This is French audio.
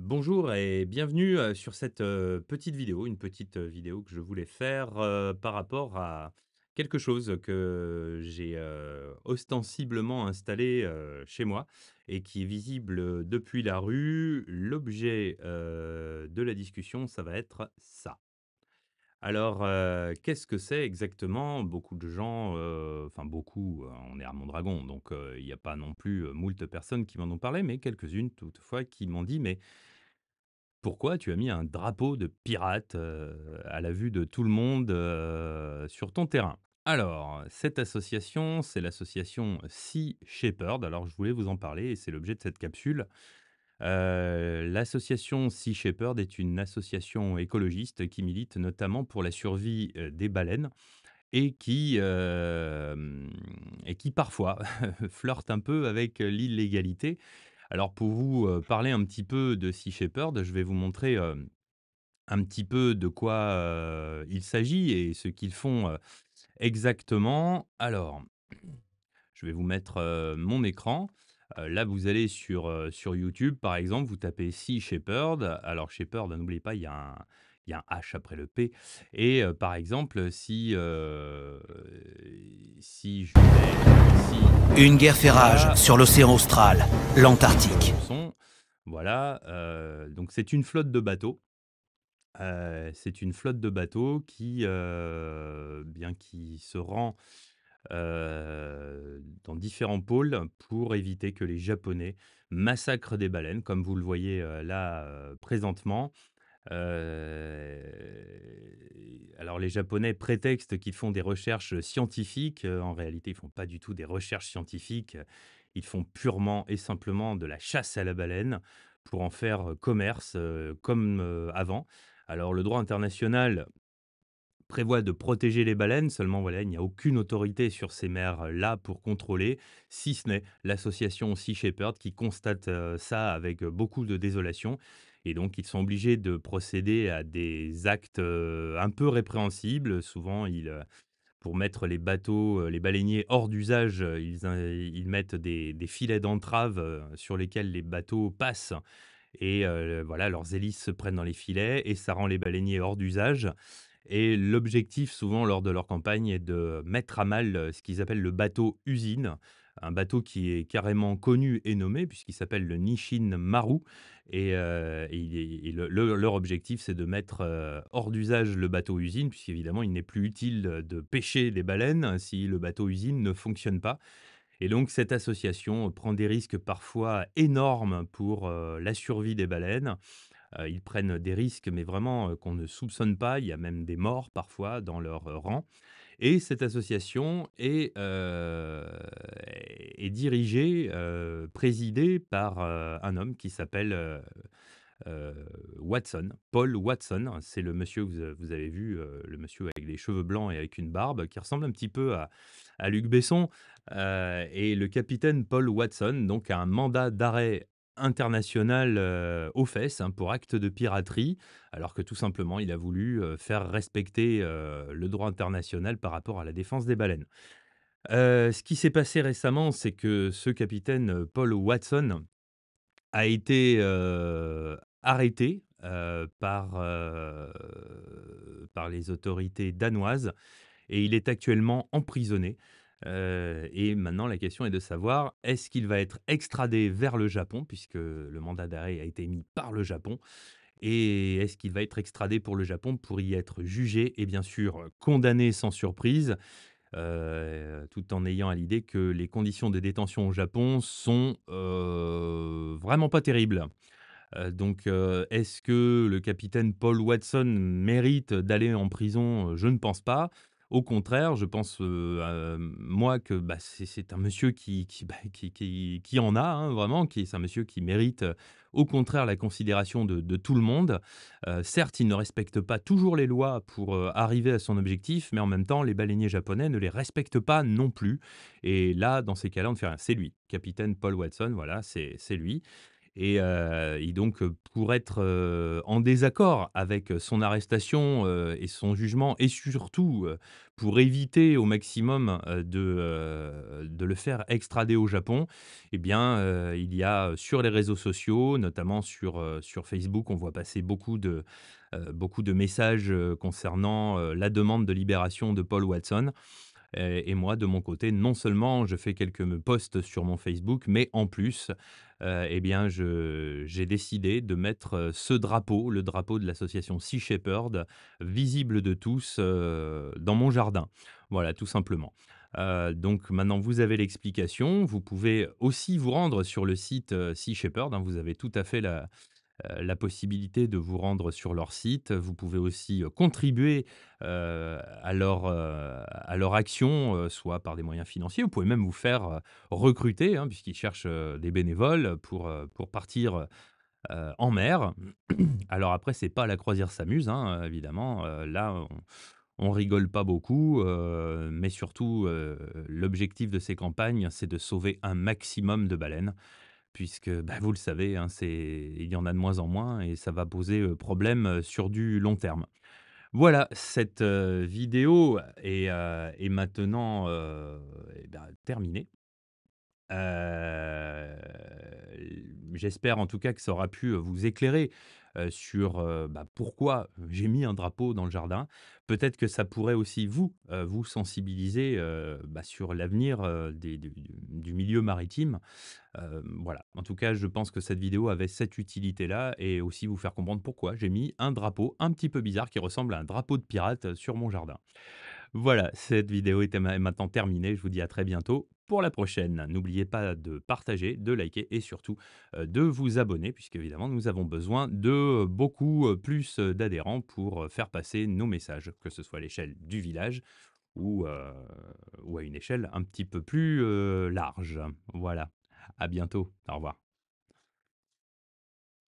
Bonjour et bienvenue sur cette petite vidéo, une petite vidéo que je voulais faire par rapport à quelque chose que j'ai ostensiblement installé chez moi et qui est visible depuis la rue. L'objet de la discussion, ça va être ça. Alors, qu'est-ce que c'est exactement Beaucoup de gens, enfin beaucoup, on est à dragon, donc il n'y a pas non plus moult personnes qui m'en ont parlé, mais quelques-unes toutefois qui m'ont dit, mais pourquoi tu as mis un drapeau de pirate, euh, à la vue de tout le monde, euh, sur ton terrain? Alors, cette association, c'est l'association Sea Shepherd. Alors je voulais vous en parler et c'est l'objet de cette capsule. Euh, l'association Sea Shepherd est une association écologiste qui milite notamment pour la survie, des baleines et qui, et qui parfois flirte un peu avec l'illégalité. Alors pour vous parler un petit peu de Sea Shepherd, je vais vous montrer un petit peu de quoi il s'agit et ce qu'ils font exactement. Alors, je vais vous mettre mon écran là, vous allez sur, sur YouTube, par exemple, vous tapez si Shepherd. Alors Shepherd, n'oubliez pas, il y a un il y a H après le P et par exemple, si, si Une guerre fait rage sur l'océan austral, l'Antarctique. voilà, donc c'est une flotte de bateaux. c'est une flotte de bateaux qui, bien qui se rend euh, dans différents pôles pour éviter que les Japonais massacrent des baleines, comme vous le voyez euh, là euh, présentement. alors les Japonais prétextent qu'ils font des recherches scientifiques, en réalité ils font pas du tout des recherches scientifiques, ils font purement et simplement de la chasse à la baleine pour en faire commerce comme avant. Alors le droit international prévoit de protéger les baleines, seulement voilà, il n'y a aucune autorité sur ces mers-là pour contrôler, si ce n'est l'association Sea Shepherd qui constate euh, ça avec beaucoup de désolation. Et donc, ils sont obligés de procéder à des actes euh, un peu répréhensibles. Souvent, ils, euh, pour mettre les bateaux, les baleiniers hors d'usage, ils, mettent des, filets d'entrave sur lesquels les bateaux passent. Et voilà, leurs hélices se prennent dans les filets et ça rend les baleiniers hors d'usage. Et l'objectif, souvent, lors de leur campagne, est de mettre à mal euh, ce qu'ils appellent le bateau usine, un bateau qui est carrément connu et nommé, puisqu'il s'appelle le Nishin Maru. Et, euh, leur objectif, c'est de mettre euh, hors d'usage le bateau usine, puisqu'évidemment, il n'est plus utile de pêcher des baleines si le bateau usine ne fonctionne pas. Et donc cette association prend des risques parfois énormes pour la survie des baleines. Euh, ils prennent des risques, mais vraiment euh, qu'on ne soupçonne pas. Il y a même des morts parfois dans leur euh, rang. Et cette association est, est dirigée, présidée par un homme qui s'appelle... Watson, Paul Watson, c'est le monsieur que vous, avez vu, le monsieur avec les cheveux blancs et avec une barbe, qui ressemble un petit peu à, Luc Besson, et le capitaine Paul Watson, donc a un mandat d'arrêt international euh, aux fesses hein, pour acte de piraterie, alors que tout simplement il a voulu euh, faire respecter euh, le droit international par rapport à la défense des baleines. ce qui s'est passé récemment, c'est que ce capitaine Paul Watson a été arrêté par, par les autorités danoises et il est actuellement emprisonné. Euh, et maintenant, la question est de savoir est-ce qu'il va être extradé vers le Japon, puisque le mandat d'arrêt a été émis par le Japon, et est-ce qu'il va être extradé pour le Japon pour y être jugé et bien sûr condamné sans surprise, euh, tout en ayant à l'idée que les conditions de détention au Japon sont euh, vraiment pas terribles. donc, est-ce que le capitaine Paul Watson mérite d'aller en prison Je ne pense pas. Au contraire, je pense, euh, moi, que bah, c'est un monsieur qui, qui, bah, qui, en a, hein, vraiment, qui c'est un monsieur qui mérite, euh, au contraire, la considération de, tout le monde. Euh, certes, il ne respecte pas toujours les lois pour arriver à son objectif, mais en même temps, les baleiniers japonais ne les respectent pas non plus. Et là, dans ces cas-là, on ne fait rien. C'est lui, capitaine Paul Watson, voilà, c'est lui. Et, euh, donc, euh, pour être euh, en désaccord avec son arrestation et son jugement, et surtout pour éviter au maximum de, de le faire extrader au Japon, eh bien, il y a sur les réseaux sociaux, notamment sur, sur Facebook, on voit passer beaucoup de, beaucoup de messages concernant la demande de libération de Paul Watson. Euh, et, moi, de mon côté, non seulement je fais quelques posts sur mon Facebook, mais en plus, euh, eh bien, j'ai décidé de mettre euh, ce drapeau, le drapeau de l'association Sea Shepherd, visible de tous dans mon jardin. Voilà, tout simplement. donc maintenant, vous avez l'explication. Vous pouvez aussi vous rendre sur le site Sea Shepherd. Hein. vous avez tout à fait la, euh, la possibilité de vous rendre sur leur site. Vous pouvez aussi euh, contribuer euh, à, leur, à action, soit par des moyens financiers. Vous pouvez même vous faire recruter, hein, puisqu'ils cherchent des bénévoles pour, pour partir. en mer. Alors après, c'est pas la croisière s'amuse, hein, évidemment. là, on, on, rigole pas beaucoup, mais surtout, l'objectif de ces campagnes, c'est de sauver un maximum de baleines puisque bah, vous le savez, hein, c'est, il y en a de moins en moins et ça va poser problème sur du long terme. Voilà, cette vidéo est, maintenant eh ben, terminée. J'espère en tout cas que ça aura pu vous éclairer euh, sur euh, bah, pourquoi j'ai mis un drapeau dans le jardin. Peut-être que ça pourrait aussi vous, euh, vous sensibiliser bah, sur l'avenir du, du, milieu maritime. voilà, en tout cas, je pense que cette vidéo avait cette utilité-là et aussi vous faire comprendre pourquoi j'ai mis un drapeau un petit peu bizarre qui ressemble à un drapeau de pirate sur mon jardin. Voilà, cette vidéo est maintenant terminée. Je vous dis à très bientôt pour la prochaine. N'oubliez pas de partager, de liker et surtout euh, de vous abonner, puisque évidemment nous avons besoin de euh, beaucoup euh, plus d'adhérents pour faire passer nos messages, que ce soit à l'échelle du village ou, à une échelle un petit peu plus large. Voilà. À bientôt. Au revoir.